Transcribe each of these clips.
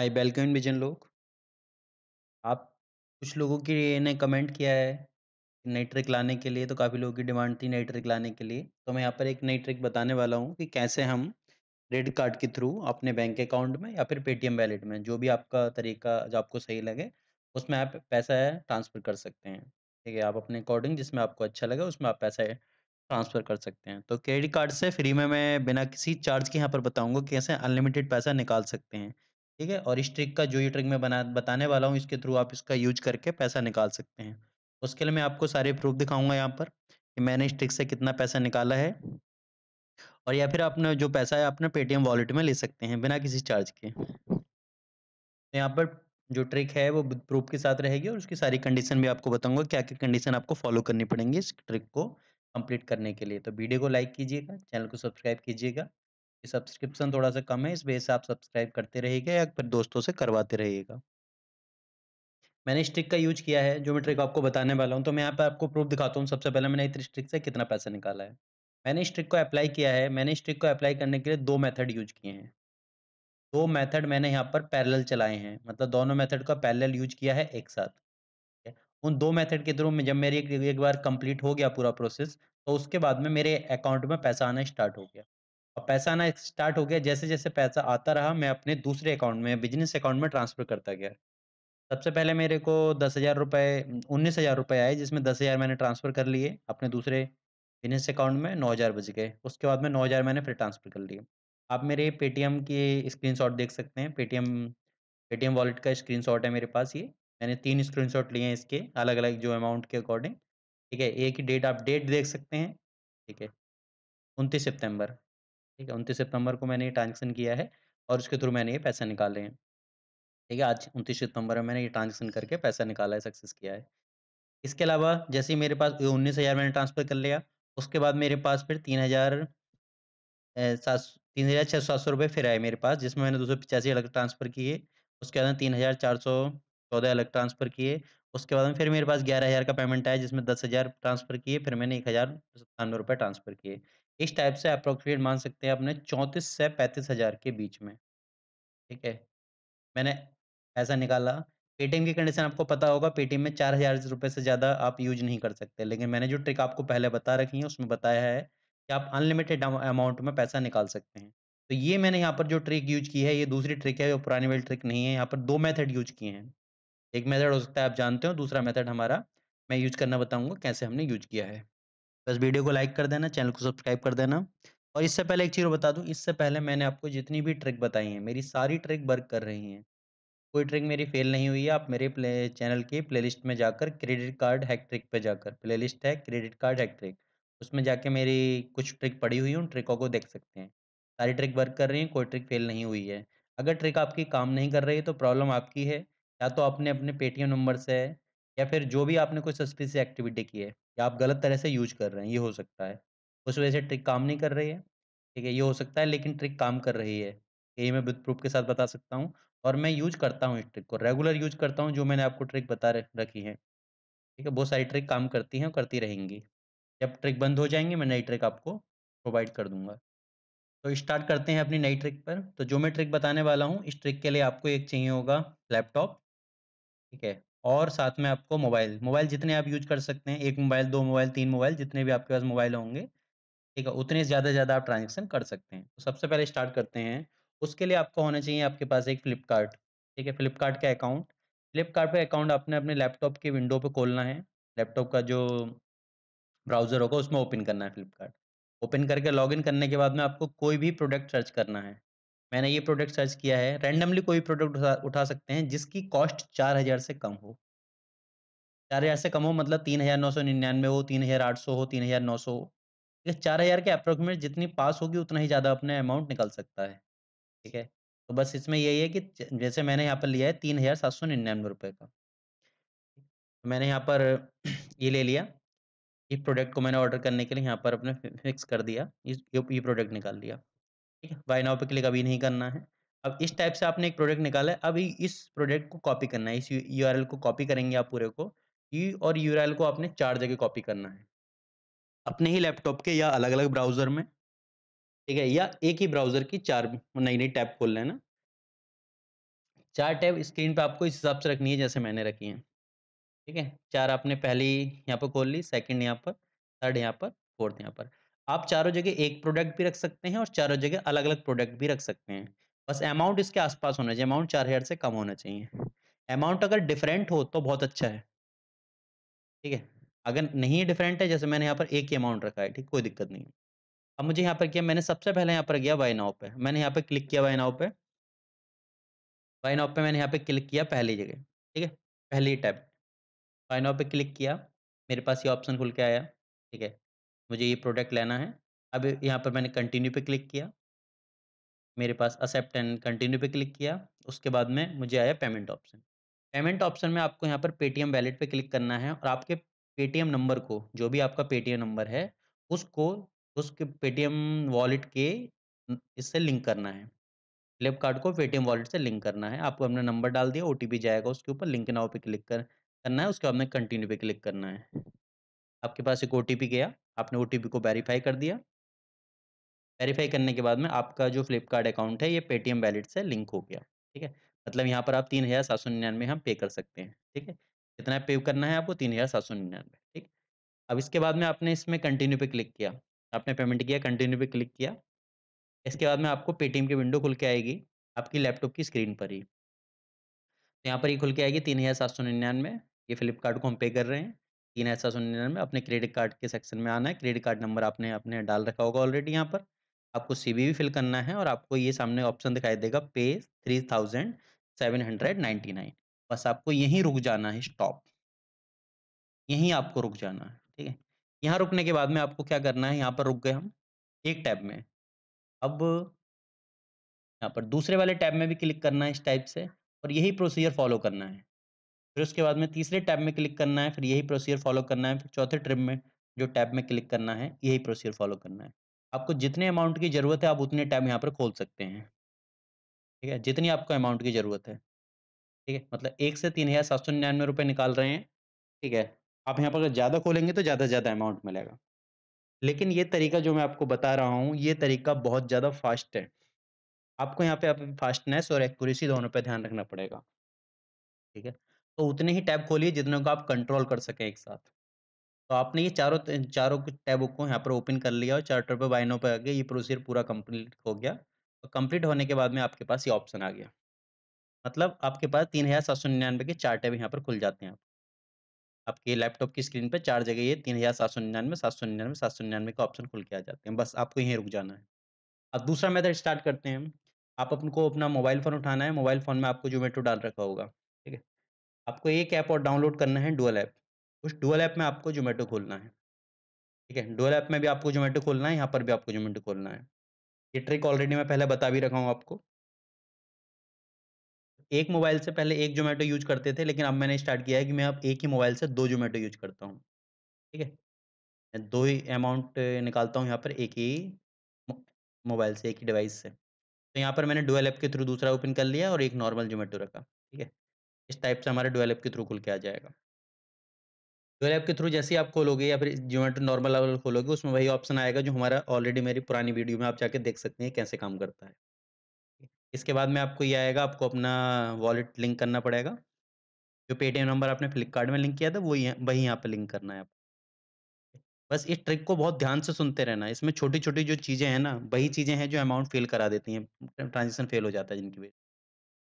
I welcome vision लोग आप कुछ लोगों के ने कमेंट किया है नई ट्रिक लाने के लिए तो काफ़ी लोगों की डिमांड थी नई ट्रिक लाने के लिए तो मैं यहाँ पर एक नई ट्रिक बताने वाला हूँ कि कैसे हम क्रेडिट कार्ड के थ्रू अपने बैंक अकाउंट में या फिर पेटीएम वैलेट में जो भी आपका तरीका जो आपको सही लगे उसमें आप पैसा ट्रांसफ़र कर सकते हैं ठीक है आप अपने अकॉर्डिंग जिसमें आपको अच्छा लगे उसमें आप पैसा ट्रांसफ़र कर सकते हैं तो क्रेडिट कार्ड से फ्री में मैं बिना किसी चार्ज के यहाँ पर बताऊँगा कैसे अनलिमिटेड पैसा निकाल सकते हैं ठीक है और इस ट्रिक का जो ये ट्रिक मैं बना बताने वाला हूँ इसके थ्रू आप इसका यूज करके पैसा निकाल सकते हैं उसके लिए मैं आपको सारे प्रूफ दिखाऊंगा यहाँ पर कि मैंने इस ट्रिक से कितना पैसा निकाला है और या फिर आपने जो पैसा है आपने पेटीएम वॉलेट में ले सकते हैं बिना किसी चार्ज के तो यहाँ पर जो ट्रिक है वो प्रूफ के साथ रहेगी और उसकी सारी कंडीशन भी आपको बताऊंगा क्या क्या कंडीशन आपको फॉलो करनी पड़ेंगी इस ट्रिक को कंप्लीट करने के लिए तो वीडियो को लाइक कीजिएगा चैनल को सब्सक्राइब कीजिएगा सब्सक्रिप्शन थोड़ा सा कम है इस वजह से आप सब्सक्राइब करते रहिएगा या फिर दोस्तों से करवाते रहिएगा मैंने स्ट्रिक का यूज किया है जो मैं ट्रिक आपको बताने वाला हूँ तो मैं यहाँ पर आपको प्रूफ दिखाता हूँ सबसे पहले मैंने इस स्ट्रिक से कितना पैसा निकाला है मैंने स्ट्रिक को अप्लाई किया है मैंने स्ट्रिक को अप्लाई करने के लिए दो मेथड यूज किए हैं दो मेथड मैंने यहाँ पर पैरेलल चलाए हैं मतलब दोनों मेथड का पैरेलल यूज किया है एक साथ उन दो मेथड के थ्रू जब मेरी एक बार कंप्लीट हो गया पूरा प्रोसेस तो उसके बाद में मेरे अकाउंट में पैसा आना स्टार्ट हो गया पैसा आना स्टार्ट हो गया जैसे जैसे पैसा आता रहा मैं अपने दूसरे अकाउंट में बिजनेस अकाउंट में ट्रांसफर करता गया सबसे पहले मेरे को दस हज़ार रुपये उन्नीस हज़ार रुपये आए जिसमें दस हज़ार मैंने ट्रांसफ़र कर लिए अपने दूसरे बिजनेस अकाउंट में नौ हज़ार बज गए उसके बाद में नौ हज़ार मैंने फिर ट्रांसफ़र कर लिए आप मेरे पेटीएम की शॉट देख सकते हैं पेटीएम पेटीएम वॉलेट का शॉट है मेरे पास ये मैंने तीन शॉट लिए हैं इसके अलग अलग जो अमाउंट के अकॉर्डिंग ठीक है एक ही डेट आप डेट देख सकते हैं ठीक है उनतीस सितंबर ठीक है उनतीस सितंबर को मैंने ये ट्रांजेक्शन किया है और उसके थ्रू मैंने ये पैसा निकाले हैं ठीक है आज उनतीस सितंबर में मैंने ये ट्रांजेक्शन करके पैसा निकाला है सक्सेस किया है इसके अलावा जैसे ही मेरे पास उन्नीस हज़ार मैंने ट्रांसफ़र कर लिया उसके बाद मेरे पास फिर तीन हज़ार सात तीन हज़ार छः सात सौ रुपये फिर आए मेरे पास जिसमें मैंने दो सौ पचासी अलग ट्रांसफ़र किए उसके बाद तीन हज़ार चार सौ चौदह अलग ट्रांसफ़र किए उसके बाद में फिर मेरे पास ग्यारह हज़ार का पेमेंट आया जिसमें दस हज़ार ट्रांसफ़र किए फिर मैंने एक हज़ार सत्तानवे रुपये ट्रांसफ़र किए इस टाइप से अप्रोक्सीमेट मान सकते हैं अपने चौंतीस से पैंतीस हज़ार के बीच में ठीक है मैंने ऐसा निकाला पेटीएम की कंडीशन आपको पता होगा पेटीएम में चार हज़ार रुपये से ज़्यादा आप यूज नहीं कर सकते लेकिन मैंने जो ट्रिक आपको पहले बता रखी है उसमें बताया है कि आप अनलिमिटेड अमाउंट में पैसा निकाल सकते हैं तो ये मैंने यहाँ पर जो ट्रिक यूज की है ये दूसरी ट्रिक है वो पुरानी वाली ट्रिक नहीं है यहाँ पर दो मेथड यूज किए हैं एक मेथड हो सकता है आप जानते हो दूसरा मेथड हमारा मैं यूज करना बताऊंगा कैसे हमने यूज किया है बस वीडियो को लाइक कर देना चैनल को सब्सक्राइब कर देना और इससे पहले एक चीज़ बता दूं इससे पहले मैंने आपको जितनी भी ट्रिक बताई हैं मेरी सारी ट्रिक वर्क कर रही हैं कोई ट्रिक मेरी फेल नहीं हुई है आप मेरे प्ले चैनल की प्लेलिस्ट में जाकर क्रेडिट कार्ड हैक ट्रिक पे जाकर प्लेलिस्ट है क्रेडिट कार्ड हैक ट्रिक उसमें जाके मेरी कुछ ट्रिक पड़ी हुई है उन ट्रिकों को देख सकते हैं सारी ट्रिक वर्क कर रही हैं कोई ट्रिक फेल नहीं हुई है अगर ट्रिक आपकी काम नहीं कर रही है तो प्रॉब्लम आपकी है या तो आपने अपने पेटीएम नंबर से है या फिर जो भी आपने कोई सस्पिशियस एक्टिविटी की है या आप गलत तरह से यूज कर रहे हैं ये हो सकता है उस वजह से ट्रिक काम नहीं कर रही है ठीक है ये हो सकता है लेकिन ट्रिक काम कर रही है यही मैं विद प्रूफ के साथ बता सकता हूँ और मैं यूज करता हूँ इस ट्रिक को रेगुलर यूज करता हूँ जो मैंने आपको ट्रिक बता रखी है ठीक है बहुत सारी ट्रिक काम करती हैं करती रहेंगी जब ट्रिक बंद हो जाएंगे मैं नई ट्रिक आपको प्रोवाइड कर दूंगा तो स्टार्ट करते हैं अपनी नई ट्रिक पर तो जो मैं ट्रिक बताने वाला हूँ इस ट्रिक के लिए आपको एक चाहिए होगा लैपटॉप ठीक है और साथ में आपको मोबाइल मोबाइल जितने आप यूज कर सकते हैं एक मोबाइल दो मोबाइल तीन मोबाइल जितने भी आपके पास मोबाइल होंगे ठीक है उतने ज़्यादा से ज़्यादा आप ट्रांजेक्शन कर सकते हैं तो सबसे पहले स्टार्ट करते हैं उसके लिए आपको होना चाहिए आपके पास एक फ्लिपकार्ट ठीक है फ्लिपकार्ट का अकाउंट फ्लिपकार्ट का अकाउंट आपने अपने लैपटॉप के विंडो पर खोलना है लैपटॉप का जो ब्राउज़र होगा उसमें ओपन करना है फ्लिपकार्ट ओपन करके लॉगिन करने के बाद में आपको कोई भी प्रोडक्ट सर्च करना है मैंने ये प्रोडक्ट सर्च किया है रैंडमली कोई प्रोडक्ट उठा, उठा सकते हैं जिसकी कॉस्ट चार हज़ार से कम हो चार हज़ार से कम हो मतलब तीन हज़ार नौ सौ निन्यानवे हो तीन हज़ार आठ सौ हो तीन हज़ार नौ सौ हो ठीक है चार हज़ार के अप्रोक्सीमेट जितनी पास होगी उतना ही ज़्यादा अपने अमाउंट निकल सकता है ठीक है तो बस इसमें यही है कि जैसे मैंने यहाँ पर लिया है तीन हज़ार सात सौ निन्यानवे रुपये का तो मैंने यहाँ पर ये ले लिया इस प्रोडक्ट को मैंने ऑर्डर करने के लिए यहाँ पर अपने फिक्स कर दिया ये प्रोडक्ट निकाल लिया ठीक है बाय नाउ पे क्लिक अभी नहीं करना है अब इस टाइप से आपने एक प्रोडक्ट निकाला है अभी इस प्रोडक्ट को कॉपी करना है इस यू को कॉपी करेंगे आप पूरे को ई और यू को आपने चार जगह कॉपी करना है अपने ही लैपटॉप के या अलग अलग ब्राउज़र में ठीक है या एक ही ब्राउज़र की चार नई नई टैब खोल लेना चार टैब स्क्रीन पे आपको इस हिसाब से रखनी है जैसे मैंने रखी है ठीक है चार आपने पहली यहाँ पर खोल ली सेकंड यहाँ पर थर्ड यहाँ पर फोर्थ यहाँ पर आप चारों जगह एक प्रोडक्ट भी रख सकते हैं और चारों जगह अलग अलग प्रोडक्ट भी रख सकते हैं बस अमाउंट इसके आसपास होना चाहिए अमाउंट चार हज़ार से कम होना चाहिए अमाउंट अगर डिफरेंट हो तो बहुत अच्छा है ठीक है अगर नहीं डिफरेंट है जैसे मैंने यहाँ पर एक ही अमाउंट रखा है ठीक कोई दिक्कत नहीं है अब मुझे यहाँ पर किया मैंने सबसे पहले यहाँ पर गया वाई नाव पे मैंने यहाँ पर क्लिक किया वाई नाव पे वाई नाव पे मैंने यहाँ पे क्लिक किया पहली जगह ठीक है पहली टैब वाई नाव पे क्लिक किया मेरे पास ये ऑप्शन खुल के आया ठीक है मुझे ये प्रोडक्ट लेना है अब यहाँ पर मैंने कंटिन्यू पे क्लिक किया मेरे पास एक्सेप्ट एंड कंटिन्यू पे क्लिक किया उसके बाद में मुझे आया पेमेंट ऑप्शन पेमेंट ऑप्शन में आपको यहाँ पर पेटीएम वैलेट पे क्लिक करना है और आपके पेटीएम नंबर को जो भी आपका पेटीएम नंबर है उसको उसके पेटीएम वॉलेट के इससे लिंक करना है फ्लिपकार्ट को पेटीएम वॉलेट से लिंक करना है आपको अपना नंबर डाल दिया ओ जाएगा उसके ऊपर लिंक नाव पे क्लिक कर करना है उसके बाद में कंटिन्यू पे क्लिक करना है आपके पास एक ओ गया आपने ओ को वेरीफाई कर दिया वेरीफाई करने के बाद में आपका जो फ्लिपकार्ट अकाउंट है ये पेटीएम वैलेट से लिंक हो गया ठीक है मतलब यहाँ पर आप तीन हज़ार सात सौ निन्यानवे हम पे कर सकते हैं ठीक है कितना पे करना है आपको तीन हज़ार सात सौ निन्यानवे ठीक अब इसके बाद में आपने इसमें कंटिन्यू पे क्लिक किया आपने पेमेंट किया कंटिन्यू पे क्लिक किया इसके बाद में आपको पेटीएम की विंडो खुल के आएगी आपकी लैपटॉप की स्क्रीन पर ही तो यहाँ पर ही खुल के आएगी तीन हज़ार सात सौ निन्यानवे ये फ्लिपकार्ट को हम पे कर रहे हैं तीन ऐसा सौ निन्यानवे अपने क्रेडिट कार्ड के सेक्शन में आना है क्रेडिट कार्ड नंबर आपने अपने डाल रखा होगा ऑलरेडी यहाँ पर आपको सी भी फिल करना है और आपको ये सामने ऑप्शन दिखाई देगा pay three thousand seven hundred ninety nine बस आपको यहीं रुक जाना है स्टॉप यहीं आपको रुक जाना है ठीक है यहाँ रुकने के बाद में आपको क्या करना है यहाँ पर रुक गए हम एक टैब में अब यहाँ पर दूसरे वाले टैब में भी क्लिक करना है इस टाइप से और यही प्रोसीजर फॉलो करना है फिर उसके बाद में तीसरे टैब में क्लिक करना है फिर यही प्रोसीजर फॉलो करना है फिर चौथे ट्रिप में जो टैब में क्लिक करना है यही प्रोसीजर फॉलो करना है आपको जितने अमाउंट की ज़रूरत है आप उतने टैब यहाँ पर खोल सकते हैं ठीक है जितनी आपको अमाउंट की ज़रूरत है ठीक है मतलब एक से तीन हज़ार सात सौ निन्यानवे रुपये निकाल रहे हैं ठीक है आप यहाँ पर अगर ज़्यादा खोलेंगे तो ज़्यादा से ज़्यादा अमाउंट मिलेगा लेकिन ये तरीका जो मैं आपको बता रहा हूँ ये तरीका बहुत ज़्यादा फास्ट है आपको यहाँ पे आप फास्टनेस और एक्यूरेसी दोनों पर ध्यान रखना पड़ेगा ठीक है तो उतने ही टैब खोलिए जितने को आप कंट्रोल कर सकें एक साथ तो आपने ये चारों चारों टैब को यहाँ पर ओपन कर लिया और चार्टर पर बाइनों पर आगे ये प्रोसीजर पूरा कंप्लीट हो गया और तो कंप्लीट होने के बाद में आपके पास ये ऑप्शन आ गया मतलब आपके पास तीन हज़ार सात सौ निन्यानवे के चार टैब यहाँ पर खुल जाते हैं आपके लैपटॉप की स्क्रीन पर चार जगह ये तीन हज़ार सात सौ निन्यानवे सात सौ निन्यानवे सात सौ निन्यानवे का ऑप्शन खुल के आ जाते हैं बस आपको यहीं रुक जाना है अब दूसरा मेथड स्टार्ट करते हैं आप अपन को अपना मोबाइल फ़ोन उठाना है मोबाइल फ़ोन में आपको जोमेटो डाल रखा होगा आपको एक ऐप और डाउनलोड करना है डुअल ऐप उस डुअल ऐप में आपको जोमेटो खोलना है ठीक है डुअल ऐप में भी आपको जोमेटो खोलना है यहाँ पर भी आपको जोमेटो खोलना है ये ट्रिक ऑलरेडी मैं पहले बता भी रखा हूँ आपको एक मोबाइल से पहले एक जोमेटो यूज करते थे लेकिन अब मैंने स्टार्ट किया है कि मैं अब एक ही मोबाइल से दो जोमेटो यूज करता हूँ ठीक है दो ही अमाउंट निकालता हूँ यहाँ पर एक ही मोबाइल से एक ही डिवाइस से तो यहाँ पर मैंने डुअल ऐप के थ्रू दूसरा ओपन कर लिया और एक नॉर्मल जोमेटो रखा ठीक है इस टाइप से हमारे डुअल के थ्रू खुल के आ जाएगा डुअल के थ्रू जैसे ही आप खोलोगे या फिर जोमेटो नॉर्मल लेवल खोलोगे उसमें वही ऑप्शन आएगा जो हमारा ऑलरेडी मेरी पुरानी वीडियो में आप जाके देख सकते हैं कैसे काम करता है इसके बाद में आपको ये आएगा आपको अपना वॉलेट लिंक करना पड़ेगा जो पेटीएम नंबर आपने फ्लिपकार्ट में लिंक किया था वही वही यहाँ पर लिंक करना है आपको बस इस ट्रिक को बहुत ध्यान से सुनते रहना इसमें छोटी छोटी जो चीज़ें हैं ना वही चीज़ें हैं जो अमाउंट फेल करा देती हैं ट्रांजेक्शन फेल हो जाता है जिनकी वजह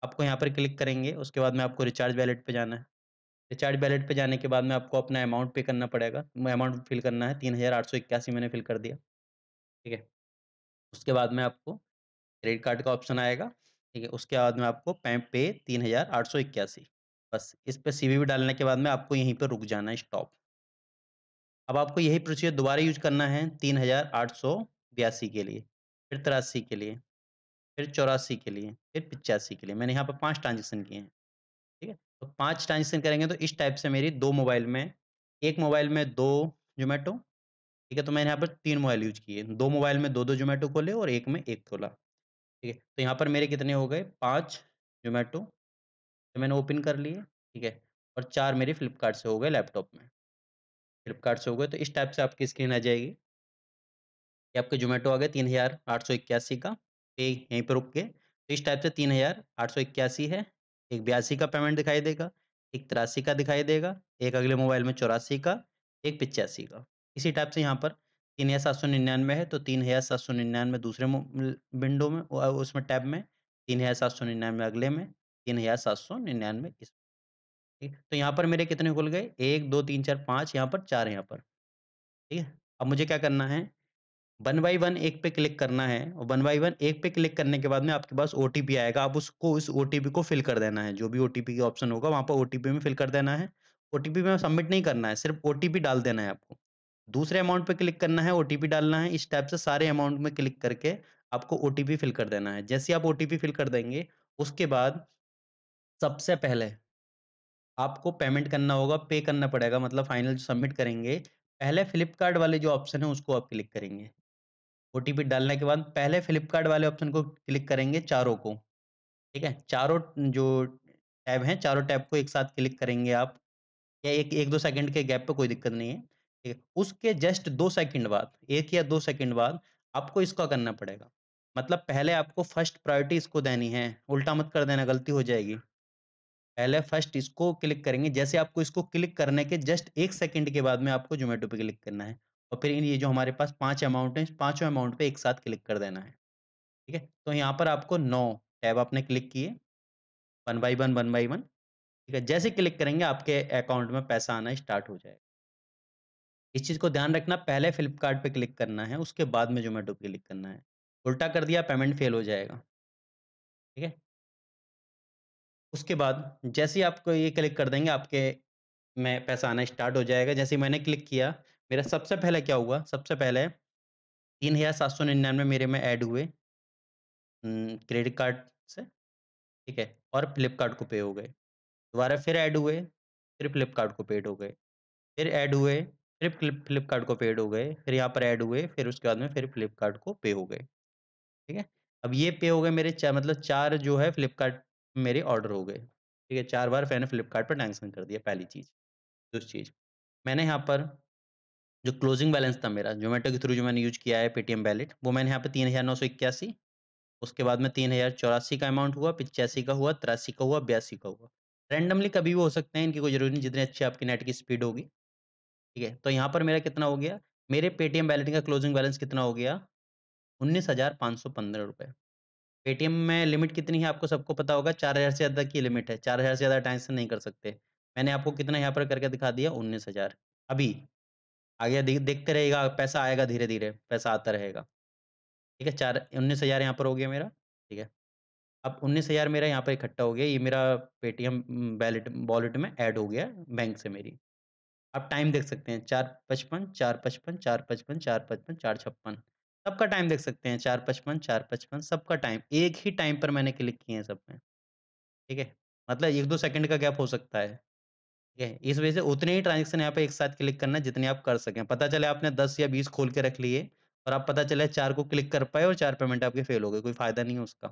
आपको यहाँ पर क्लिक करेंगे उसके बाद में आपको रिचार्ज वैलेट पे जाना है रिचार्ज वैलेट पे जाने के बाद में आपको अपना अमाउंट पे करना पड़ेगा अमाउंट फिल करना है तीन हज़ार आठ सौ इक्यासी मैंने फिल कर दिया ठीक है उसके बाद में आपको क्रेडिट कार्ड का ऑप्शन आएगा ठीक है उसके बाद में आपको पैम पे तीन हज़ार आठ सौ इक्यासी बस इस पर सी डालने के बाद में आपको यहीं पर रुक जाना है स्टॉप अब आपको यही प्रोसीजर दोबारा यूज करना है तीन हज़ार आठ सौ बयासी के लिए फिर तिरासी के लिए फिर चौरासी के लिए फिर पिचासी के लिए मैंने यहाँ पर पाँच ट्रांजेक्शन किए हैं ठीक है तो पाँच ट्रांजेक्शन करेंगे तो इस टाइप से मेरी दो मोबाइल में एक मोबाइल में दो जोमेटो ठीक है तो मैंने यहाँ पर तीन मोबाइल यूज किए दो मोबाइल में दो दो जोमेटो खोले और एक में एक खोला ठीक है तो यहाँ पर मेरे कितने हो गए पाँच जोमेटो तो मैंने ओपन कर लिए ठीक है और चार मेरे फ्लिपकार्ट से हो गए लैपटॉप में फ्लिपकार्ट से हो गए तो इस टाइप से आपकी स्क्रीन आ जाएगी आपके जोमेटो आ गए तीन हज़ार आठ सौ इक्यासी का पे यहीं पर रुक गए तो इस टाइप से तीन हज़ार आठ सौ इक्यासी है एक बयासी का पेमेंट दिखाई देगा एक तिरासी का दिखाई देगा एक अगले मोबाइल में चौरासी का एक पिचासी का इसी टाइप से यहाँ पर तीन हज़ार सात सौ निन्यानवे है तो तीन हज़ार सात सौ निन्यानवे दूसरे विंडो में उसमें टैब में तीन हज़ार सात सौ निन्यानवे अगले में तीन हज़ार सात सौ निन्यानवे इस ठीक तो यहाँ पर मेरे कितने खुल गए एक दो तीन चार पाँच यहाँ पर चार यहाँ पर ठीक है अब मुझे क्या करना है वन बाई वन एक पे क्लिक करना है और वन बाई वन एक पे क्लिक करने के बाद में आपके पास ओ आएगा आप उसको इस ओ को फिल कर देना है जो भी ओ का ऑप्शन होगा वहाँ पर ओ में फिल कर देना है ओ में सबमिट नहीं करना है सिर्फ ओ डाल देना है आपको दूसरे अमाउंट पे क्लिक करना है ओ डालना है इस टाइप से सारे अमाउंट में क्लिक करके आपको ओ फिल कर देना है जैसे आप ओ फिल कर देंगे उसके बाद सबसे पहले आपको पेमेंट करना होगा पे करना पड़ेगा मतलब फाइनल सबमिट करेंगे पहले फ्लिपकार्ट वाले जो ऑप्शन है उसको आप क्लिक करेंगे ओ डालने के बाद पहले फ्लिपकार्ट वाले ऑप्शन को क्लिक करेंगे चारों को ठीक है चारों जो टैब हैं चारों टैब को एक साथ क्लिक करेंगे आप या एक एक दो सेकंड के गैप पे कोई दिक्कत नहीं है ठीक है उसके जस्ट दो सेकंड बाद एक या दो सेकंड बाद आपको इसका करना पड़ेगा मतलब पहले आपको फर्स्ट प्रायोरिटी इसको देनी है उल्टा मत कर देना गलती हो जाएगी पहले फर्स्ट इसको क्लिक करेंगे जैसे आपको इसको क्लिक करने के जस्ट एक सेकंड के बाद में आपको जोमेटो पे क्लिक करना है और फिर इन ये जो हमारे पास पांच अमाउंट हैं पांचों अमाउंट पे एक साथ क्लिक कर देना है ठीक है तो यहाँ पर आपको नौ टैब आपने क्लिक किए one by one one by one ठीक है जैसे क्लिक करेंगे आपके अकाउंट में पैसा आना स्टार्ट हो जाएगा इस चीज़ को ध्यान रखना पहले फ्लिपकार्ट पे क्लिक करना है उसके बाद में जोमेटो पे क्लिक करना है उल्टा कर दिया पेमेंट फेल हो जाएगा ठीक है उसके बाद जैसे ही आपको ये क्लिक कर देंगे आपके में पैसा आना स्टार्ट हो जाएगा जैसे मैंने क्लिक किया मेरा सबसे पहले क्या हुआ सबसे पहले तीन हज़ार सात सौ निन्यानवे मेरे में ऐड हुए क्रेडिट कार्ड से ठीक है और फ्लिपकार्ट को पे हो गए दोबारा फिर ऐड हुए फिर फ्लिपकार्ट को पेड हो गए फिर ऐड हुए फिर फ्लिपकार्ट को पेड हो गए फिर यहाँ पर ऐड हुए फिर उसके बाद में फिर फ्लिपकार्ट को पे हो गए ठीक है अब ये पे हो गए मेरे चार मतलब चार जो है फ्लिपकार्ट मेरे ऑर्डर हो गए ठीक है चार बार मैंने फ्लिपकार्ट पर कर दिया पहली चीज़ दूसरी चीज़ मैंने यहाँ पर जो क्लोजिंग बैलेंस था मेरा जोमेटो के थ्रू जो मैंने यूज किया है पेटीएम वैलेट वो मैंने यहाँ पे तीन हज़ार नौ सौ इक्यासी उसके बाद में तीन हज़ार चौरासी का अमाउंट हुआ पिचासी का हुआ तिरासी का हुआ बयासी का हुआ रैंडमली कभी भी हो सकते हैं इनकी कोई जरूरी नहीं जितनी अच्छी आपकी नेट की स्पीड होगी ठीक है तो यहाँ पर मेरा कितना हो गया मेरे पेटीएम वैलेट का क्लोजिंग बैलेंस कितना हो गया उन्नीस हज़ार पाँच सौ पंद्रह रुपये पेटीएम में लिमिट कितनी है आपको सबको पता होगा चार हज़ार से ज़्यादा की लिमिट है चार हज़ार से ज़्यादा ट्रांजेक्शन नहीं कर सकते मैंने आपको कितना यहाँ पर करके दिखा दिया उन्नीस हज़ार अभी आगे देखते रहेगा पैसा आएगा धीरे धीरे पैसा आता रहेगा ठीक है चार उन्नीस हज़ार यहाँ पर हो गया मेरा ठीक है अब उन्नीस हज़ार मेरा यहाँ पर इकट्ठा हो गया ये मेरा पेटीएम वैलेट वॉलेट में ऐड हो गया बैंक से मेरी आप टाइम देख सकते हैं चार पचपन चार पचपन चार पचपन चार पचपन चार छप्पन सबका टाइम देख सकते हैं चार पचपन चार पचपन सबका टाइम एक ही टाइम पर मैंने क्लिक किए हैं सब में ठीक है मतलब एक दो सेकंड का गैप हो सकता है है इस वजह से उतने ही ट्रांजेक्शन यहाँ पे एक साथ क्लिक करना जितने आप कर सकें पता चले आपने दस या बीस खोल के रख लिए और आप पता चले चार को क्लिक कर पाए और चार पेमेंट आपके फेल हो गए कोई फायदा नहीं है उसका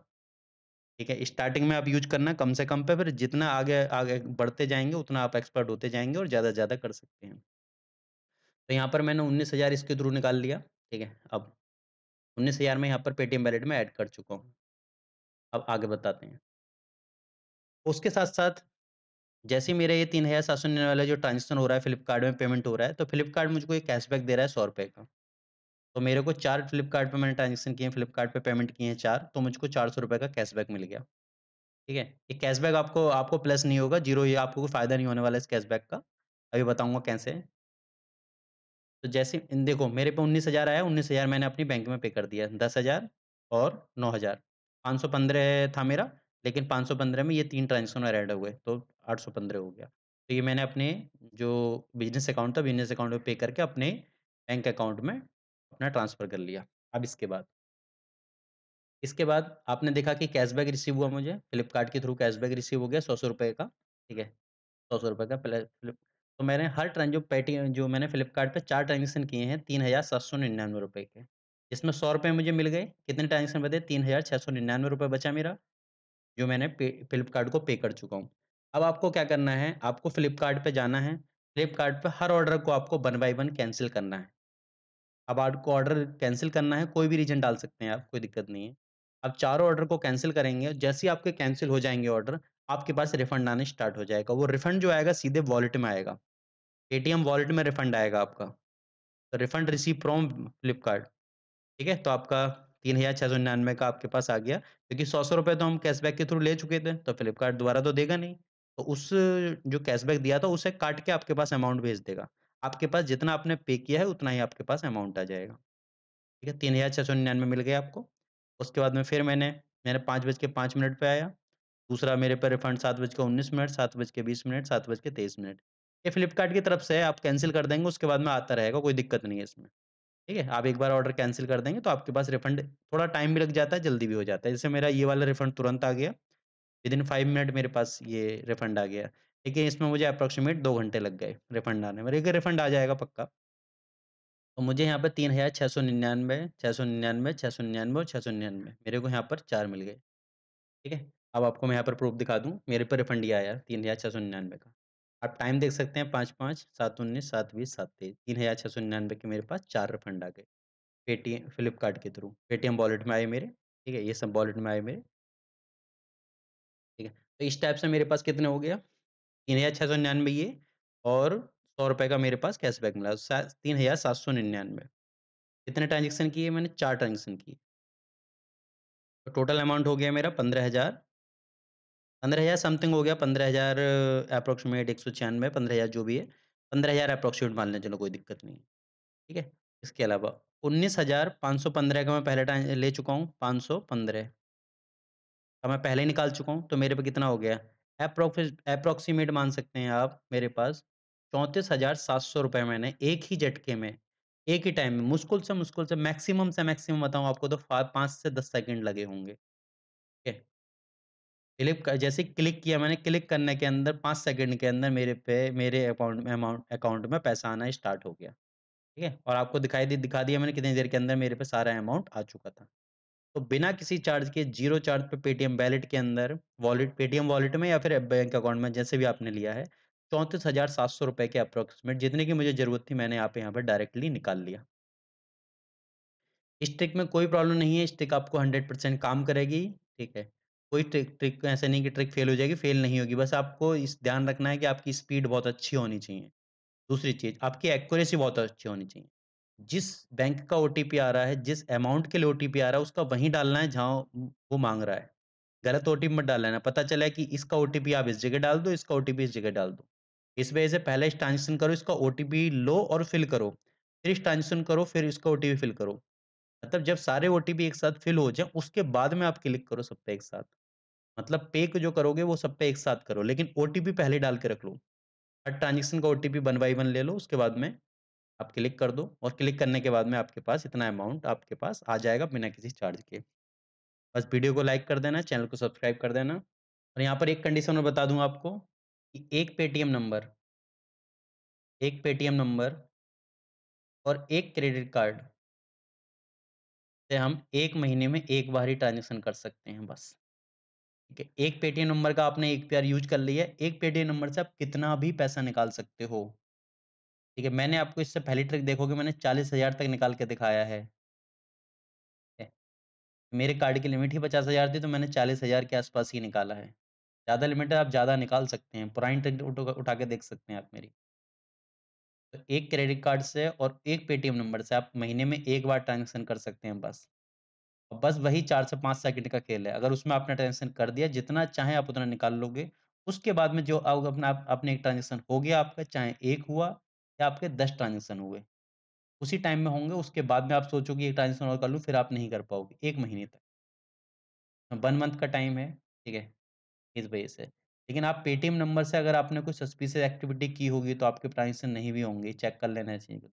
ठीक है स्टार्टिंग में आप यूज करना कम से कम पे फिर जितना आगे आगे बढ़ते जाएंगे उतना आप एक्सपर्ट होते जाएंगे और ज़्यादा से ज़्यादा कर सकते हैं तो यहाँ पर मैंने उन्नीस हज़ार इसके थ्रू निकाल लिया ठीक है अब उन्नीस हज़ार में यहाँ पर पेटीएम वैलेट में ऐड कर चुका हूँ अब आगे बताते हैं उसके साथ साथ जैसे मेरा ये तीन हज़ार सात सौ निन्यानवे जो ट्रांजेक्शन हो रहा है फ्लिपकार्ट में पेमेंट हो रहा है तो फ्लिपकार्ट मुझको एक कैशबैक दे रहा है सौ रुपये का तो मेरे को चार फ्लिपकार्ट पे मैंने ट्रांजेक्शन किए हैं फ्लिपकार्ट पे पेमेंट किए हैं चार तो मुझको चार सौ रुपये का कैशबैक मिल गया ठीक है ये कैशबैक आपको आपको प्लस नहीं होगा जीरो ये आपको कोई फ़ायदा नहीं होने वाला इस कैशबैक का अभी बताऊँगा कैसे तो जैसे देखो मेरे पे उन्नीस हज़ार आया उन्नीस हज़ार मैंने अपनी बैंक में पे कर दिया दस हज़ार और नौ हज़ार पाँच सौ पंद्रह था मेरा लेकिन 515 में ये तीन ट्रांजेक्शन और ऐड हुए तो 815 हो गया तो ये मैंने अपने जो बिजनेस अकाउंट था बिजनेस अकाउंट में पे करके अपने बैंक अकाउंट में अपना ट्रांसफ़र कर लिया अब इसके बाद इसके बाद आपने देखा कि कैशबैक रिसीव हुआ मुझे फ्लिपकार्ट के थ्रू कैशबैक रिसीव हो गया सौ सौ रुपये का ठीक है सौ सौ रुपये का फ्लिप तो मैंने हर ट्रांज जो पेटीएम जो मैंने फ्लिपकार्ट पे चार ट्रांजेक्शन किए हैं तीन हज़ार सात सौ निन्यानवे रुपये के जिसमें सौ रुपये मुझे मिल गए कितने ट्रांजेक्शन बचे तीन हज़ार छः सौ निन्यानवे रुपये बचा मेरा जो मैंने फ्लिपकार्ट को पे कर चुका हूँ अब आपको क्या करना है आपको फ्लिपकार्ट जाना है फ्लिपकार्ट हर ऑर्डर को आपको वन बाई वन कैंसिल करना है अब आपको ऑर्डर कैंसिल करना है कोई भी रीजन डाल सकते हैं आप कोई दिक्कत नहीं है आप चारों ऑर्डर को कैंसिल करेंगे जैसे ही आपके कैंसिल हो जाएंगे ऑर्डर आपके पास रिफंड आने स्टार्ट हो जाएगा वो रिफंड जो आएगा सीधे वॉलेट में आएगा पेटीएम वॉलेट में रिफंड आएगा आपका तो रिफंड रिसीव फ्रॉम फ्लिपकार्ट ठीक है तो आपका तीन हजार छह सौ निन्यानवे का आपके पास आ गया क्योंकि सौ सौ रुपए तो हम कैशबैक के थ्रू ले चुके थे तो फ्लिपकार्ट दोबारा तो देगा नहीं तो उस जो कैशबैक दिया था उसे काट के आपके पास अमाउंट भेज देगा आपके पास जितना आपने पे किया है उतना ही आपके पास अमाउंट आ जाएगा ठीक है तीन हजार छः सौ निन्यानवे मिल गया आपको उसके बाद में फिर मैंने मैंने पाँच बज के पाँच मिनट पर आया दूसरा मेरे पर रिफंड सात बज के उन्नीस मिनट सात बज के बीस मिनट सात बज के तेईस मिनट ये फ्लिपकार्ट की तरफ से है आप कैंसिल कर देंगे उसके बाद में आता रहेगा कोई दिक्कत नहीं है इसमें ठीक है आप एक बार ऑर्डर कैंसिल कर देंगे तो आपके पास रिफंड थोड़ा टाइम भी लग जाता है जल्दी भी हो जाता है जैसे मेरा ये वाला रिफंड तुरंत आ गया विद इन फाइव मिनट मेरे पास ये रिफंड आ गया ठीक है इसमें मुझे अप्रोक्सीमेट दो घंटे लग गए रिफंड आने में एक रिफंड आ जाएगा पक्का तो मुझे यहाँ पर तीन हज़ार छः सौ निन्यानवे छः सौ निन्यानवे छः सौ निन्यानवे और छः सौ निन्यानवे मेरे को यहाँ पर चार मिल गए ठीक है अब आपको मैं यहाँ पर प्रूफ दिखा दूँ मेरे पर रिफंड ये आया तीन हज़ार छः सौ निन्यानवे का आप टाइम देख सकते हैं पाँच पाँच सात उन्नीस सात बीस सात तेईस तीन हज़ार छः सौ निन्यानवे के मेरे पास चार रिफंड आ गए पेटीएम फ्लिपकार्ट के थ्रू पेटीएम वॉलेट में आए मेरे ठीक है ये सब वॉलेट में आए मेरे ठीक है तो इस टाइप से मेरे पास कितने हो गया तीन हज़ार छः सौ निन्यानवे ये और सौ रुपये का मेरे पास कैशबैक मिला तीन हज़ार सात सौ निन्यानवे कितने ट्रांजेक्शन किए मैंने चार ट्रांजेक्शन किए तो टोटल अमाउंट हो गया मेरा पंद्रह हज़ार पंद्रह हज़ार समथिंग हो गया पंद्रह हज़ार अप्रोक्सीमेट एक सौ छियानवे पंद्रह हज़ार जो भी है पंद्रह हज़ार अप्रोक्सीमेट मान लें चलो कोई दिक्कत नहीं है ठीक है इसके अलावा उन्नीस हज़ार पाँच सौ पंद्रह का मैं पहले ले चुका हूँ पाँच सौ पंद्रह का मैं पहले निकाल चुका हूँ तो मेरे पे कितना हो गया अप्रोक्सीमेट मान सकते हैं आप मेरे पास चौंतीस हज़ार सात सौ रुपये मैंने एक ही झटके में एक ही टाइम में मुश्किल से मुश्किल से मैक्सिमम से मैक्सिमम बताऊँ आपको तो पाँच से दस सेकेंड लगे होंगे ठीक है क्लिप जैसे क्लिक किया मैंने क्लिक करने के अंदर पाँच सेकंड के अंदर मेरे पे मेरे अकाउंट में अमाउंट अकाउंट में पैसा आना स्टार्ट हो गया ठीक है और आपको दिखाई दी दिखा दिया मैंने कितनी देर के अंदर मेरे पे सारा अमाउंट आ चुका था तो बिना किसी चार्ज के जीरो चार्ज पे पेटीएम वैलेट के अंदर वॉलेट पेटीएम वॉलेट में या फिर बैंक अकाउंट में जैसे भी आपने लिया है चौंतीस हज़ार सात सौ रुपये के अप्रोक्सीमेट जितने की मुझे ज़रूरत थी मैंने आप यहाँ पर डायरेक्टली निकाल लिया स्टिक में कोई प्रॉब्लम नहीं है स्टिक आपको हंड्रेड परसेंट काम करेगी ठीक है कोई ट्रिक ट्रिक ऐसा नहीं कि ट्रिक फेल हो जाएगी फेल नहीं होगी बस आपको इस ध्यान रखना है कि आपकी स्पीड बहुत अच्छी होनी चाहिए दूसरी चीज़ आपकी एक्यूरेसी बहुत अच्छी होनी चाहिए जिस बैंक का ओ आ रहा है जिस अमाउंट के लिए ओ आ रहा है उसका वहीं डालना है जहाँ वो मांग रहा है गलत ओ मत डालना है पता चला है कि इसका ओ आप इस जगह डाल दो इसका ओ इस जगह डाल दो इस वजह से पहले ट्रांजेक्शन करो इसका ओ लो और फिल करो फिर इस ट्रांजेक्शन करो फिर इसका ओ फिल करो मतलब जब सारे ओ एक साथ फिल हो जाए उसके बाद में आप क्लिक करो सब पे एक साथ मतलब पे को जो करोगे वो सब पे एक साथ करो लेकिन ओ पहले डाल के रख लो हर ट्रांजेक्शन का O T one by one ले लो उसके बाद में आप क्लिक कर दो और क्लिक करने के बाद में आपके पास इतना अमाउंट आपके पास आ जाएगा बिना किसी चार्ज के बस वीडियो को लाइक कर देना चैनल को सब्सक्राइब कर देना और यहाँ पर एक कंडीशन और बता दूँ आपको कि एक पेटीएम नंबर एक पेटीएम नंबर और एक क्रेडिट कार्ड से हम एक महीने में एक बार ही ट्रांजेक्शन कर सकते हैं बस ठीक है एक पेटीएम नंबर का आपने एक बार यूज कर लिया एक पेटीएम नंबर से आप कितना भी पैसा निकाल सकते हो ठीक है मैंने आपको इससे पहली ट्रिक देखोगे मैंने चालीस हज़ार तक निकाल के दिखाया है मेरे कार्ड की लिमिट ही पचास हज़ार थी तो मैंने चालीस हज़ार के आसपास ही निकाला है ज़्यादा लिमिट है आप ज़्यादा निकाल सकते हैं पुरानी ट्रिक उठा के देख सकते हैं आप मेरी तो एक क्रेडिट कार्ड से और एक पेटीएम नंबर से आप महीने में एक बार ट्रांजेक्शन कर सकते हैं बस बस वही चार से पाँच सेकंड का खेल है अगर उसमें आपने ट्रांजेक्शन कर दिया जितना चाहे आप उतना निकाल लोगे उसके बाद में जो अपना अपने एक ट्रांजेक्शन हो गया आपका चाहे एक हुआ या आपके दस ट्रांजेक्शन हुए उसी टाइम में होंगे उसके बाद में आप सोचोगे एक ट्रांजेक्शन और कर लूँ फिर आप नहीं कर पाओगे एक महीने तक तो वन मंथ का टाइम है ठीक है इस वजह से लेकिन आप पेटीएम नंबर से अगर आपने कोई सस्पिशियस एक्टिविटी की होगी तो आपके ट्रांजेक्शन नहीं भी होंगे चेक कर लेना चाहिए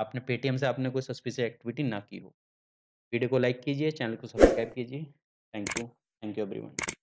आपने पेटीएम से आपने कोई सस्पिशियस एक्टिविटी ना की हो वीडियो को लाइक कीजिए चैनल को सब्सक्राइब कीजिए thank you thank you every